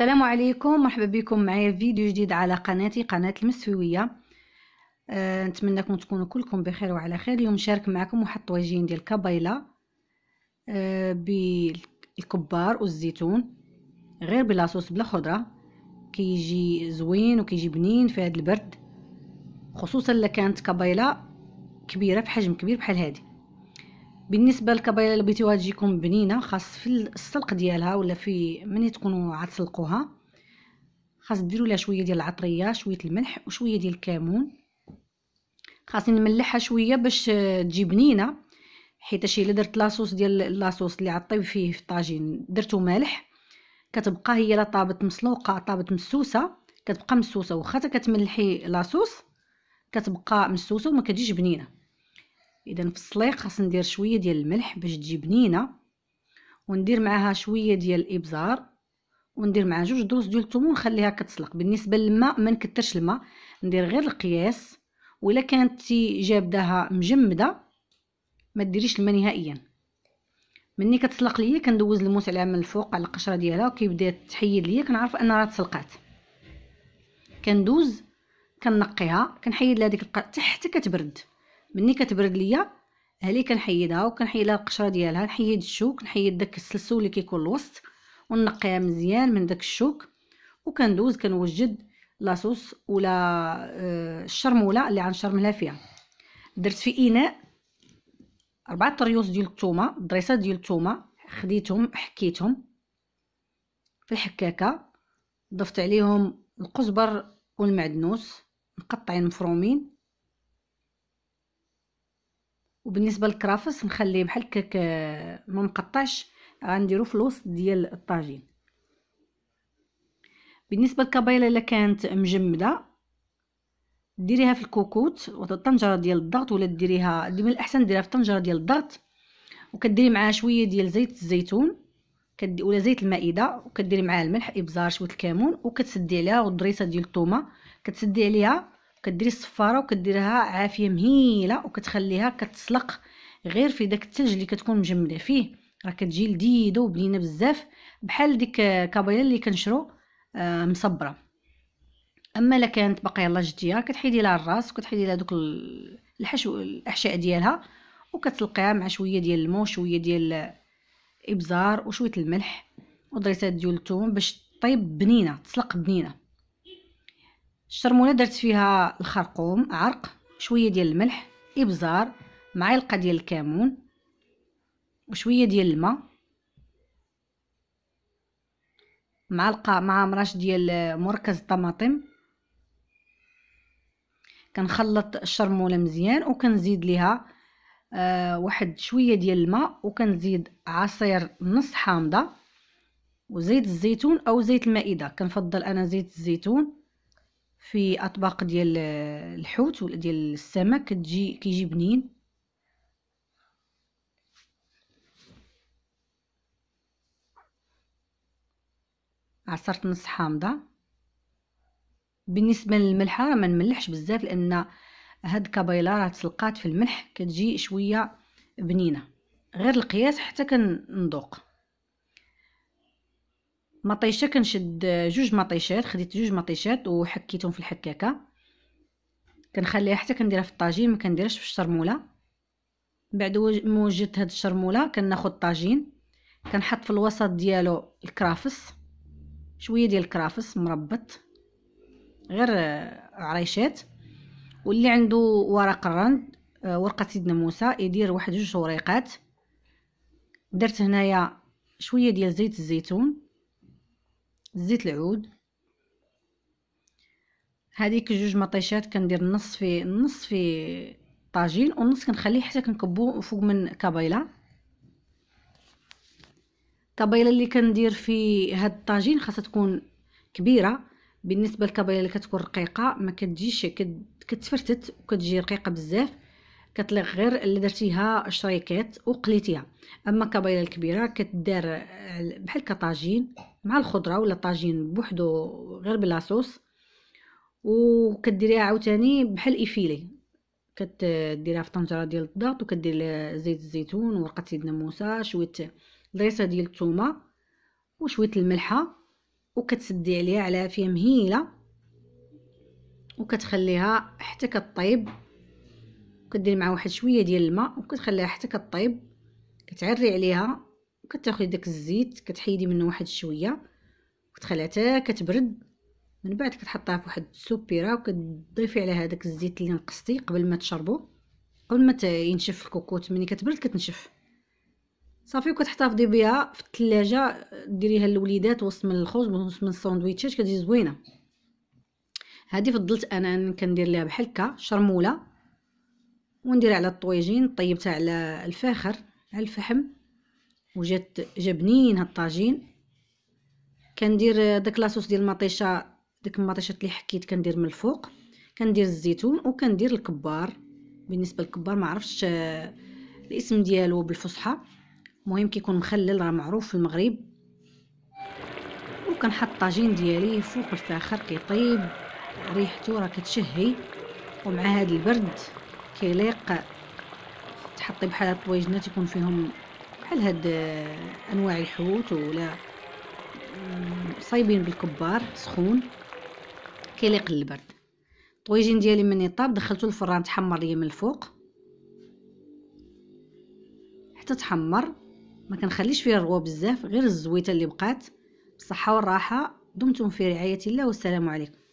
السلام عليكم مرحبا بكم معايا في فيديو جديد على قناتي قناة المسويوية أه نتمنىكم تكونوا كلكم بخير وعلى خير اليوم نشارك معكم واحد الطواجين ديال كابيلا أه بالكبار والزيتون غير بلاصوص بلا خضره كيجي زوين وكيجي بنين في هذا البرد خصوصا الا كانت كابيلا كبيره بحجم كبير بحال هذه بالنسبه للكبايله اللي بغيتوها تجيكم بنينه خاص في السلق ديالها ولا في ملي تكونوا عتسلقوها خاص ديروا لها شويه ديال العطريه شويه الملح وشويه ديال الكمون خاصني نملحها شويه باش تجي بنينه حيت الا درت لاصوص ديال لاصوص اللي عطيب فيه في الطاجين درتو مالح كتبقى هي لا طابت مسلوقه طابت مسوسه كتبقى مسوسه واخا كتملحي لاصوص كتبقى مسوسه وما كتجيش بنينه اذا في السليق خاص ندير شويه ديال الملح باش تجي بنينه وندير معاها شويه ديال الابزار وندير معها جوج دروس ديال الثوم ونخليها كتسلق بالنسبه للماء ما نكثرش الماء ندير غير القياس ولا كانت جابداها مجمده ما ديريش الماء نهائيا ملي كتسلق ليا كندوز الموس على من الفوق على القشره ديالها وكيبدا تحيد ليا كنعرف ان راه تسلقات كندوز كنقيها كنحيد لها ديك تحت حتى كتبرد مني كتبرد ليا هلي كنحيدها وكنحيد لها القشره ديالها نحيد الشوك نحيد داك السلسول اللي كيكون الوسط ونقيها مزيان من داك الشوك وكندوز كنوجد لاصوص ولا آه، الشرموله اللي غنشرملها فيها درت في اناء أربعة طريوس ديال الثومه الضريسات ديال الثومه خديتهم حكيتهم في الحكاكه ضفت عليهم القزبر والمعدنوس مقطعين مفرومين وبالنسبه للكرافس نخليه بحال هكاك آه، ما مقطعش غنديرو في الوسط ديال الطاجين بالنسبه للكابيله الا كانت مجمده ديريها في الكوكوت ولا الطنجره ديال الضغط ولا ديريها ديما الاحسن ديريها في الطنجره ديال الضغط وكديري معاها شويه ديال زيت الزيتون كدي ولا زيت المائده وكديري معاها الملح ابزار شويه الكمون وكتسدي عليها الضريسه ديال الثومه كتسدي عليها كديري الصفاره وكديرها عافيه مهيله وكتخليها كتسلق غير في داك الثلج اللي كتكون مجمده فيه راه كتجي لذيذه وبنينه بزاف بحال ديك كابيلا اللي كنشرو آه مصبره اما الا كانت باقيه يلاه جديه كتحيدي لها الراس وكتحيدي لها دوك الحشو الاحشاء ديالها وكتلقيها مع شويه ديال الماء وشويه ديال الابزار وشويه الملح ودريسات ديال الثوم باش طيب بنينه تسلق بنينه الشرموله درت فيها الخرقوم عرق شويه ديال الملح ابزار معلقه ديال الكمون وشويه ديال الماء معلقه مع مراش ديال مركز الطماطم كنخلط الشرموله مزيان وكنزيد ليها آه واحد شويه ديال الماء وكنزيد عصير نص حامضه وزيت الزيتون او زيت المائده كنفضل انا زيت الزيتون في اطباق ديال الحوت ولا ديال السمك كتجي كيجي بنين عصرت نص حامضه بالنسبه للملحه راه ما نملحش بزاف لان هاد الكابيلا راه تسلقات في الملح كتجي شويه بنينه غير القياس حتى كنذوق مطيشه كنشد جوج مطيشات خديت جوج مطيشات وحكيتهم في الحكاكه كنخليها حتى كنديرها في الطاجين ما كنديرهاش في الشرموله بعد موجدت هاد الشرموله كناخد الطاجين كنحط في الوسط ديالو الكرافس شويه ديال الكرافس مربط غير عريشات واللي عنده ورق الرند آه، ورقه سيدنا موسى يدير واحد جوج وريقات درت هنايا شويه ديال زيت الزيتون زيت العود هذيك جوج مطيشات كندير نص في نص في طاجين ونص كنخليه حتى كنكبو فوق من كبايله الكبايله اللي كندير في هاد الطاجين خاصها تكون كبيره بالنسبه للكبايله اللي كتكون رقيقه ما كتجيش كتفرتت وكتجي رقيقه بزاف كتلغ غير اللي درتيها شريكات وقليتيها اما الكبايله الكبيره كدار بحال كطاجين مع الخضره ولا الطاجين بوحدو غير بلا صوص وكديريها عاوتاني بحال إيفيلي كديريها في طنجره ديال الضغط وكدير زيت الزيتون ورقه سيدنا موسى شويه ضريسه ديال التومة وشويه الملحه وكتسدي عليها على عافيه مهيله وكتخليها حتى كطيب كدير معها واحد شويه ديال الماء وكتخليها حتى كطيب كتعري عليها كتاخدي داك الزيت كتحيدي منه واحد شويه وتخليها تا كتبرد من بعد كتحطها في واحد السوبيره وكتضيفي عليها داك الزيت اللي نقصتي قبل ما تشربو قبل ما ينشف الكوكوت ملي كتبرد كتنشف صافي وكتحتفظي بها في الثلاجه ديريها للوليدات وسط من الخبز وسط من الساندويتشات كتجي زوينه هذه فضلت انا كندير ليها بحال هكا شرموله ونديرها على الطويجين طيبتها على الفاخر على الفحم وجات جا بنين هاد الطاجين كندير داك لاصوص ديال المطيشه ديك المطيشه اللي حكيت كندير من الفوق كندير الزيتون وكندير الكبار بالنسبه للكبار ما عرفتش آه، الاسم ديالو بالفصحى المهم كيكون مخلل راه معروف في المغرب وكنحط الطاجين ديالي فوق الفاخر كيطيب ريحته راه كتشهي ومع هذا البرد كيليق تحطي بحال هاد الطويجنات يكون فيهم بحال هاد انواع الحوت ولا صايبين بالكبار سخون كيليق البرد طويجين ديالي مني طاب دخلته الفران تحمر ليا من الفوق حتى تحمر ما كنخليش فيه الرغوه بزاف غير الزويته اللي بقات بالصحه والراحه دمتم في رعايه الله والسلام عليكم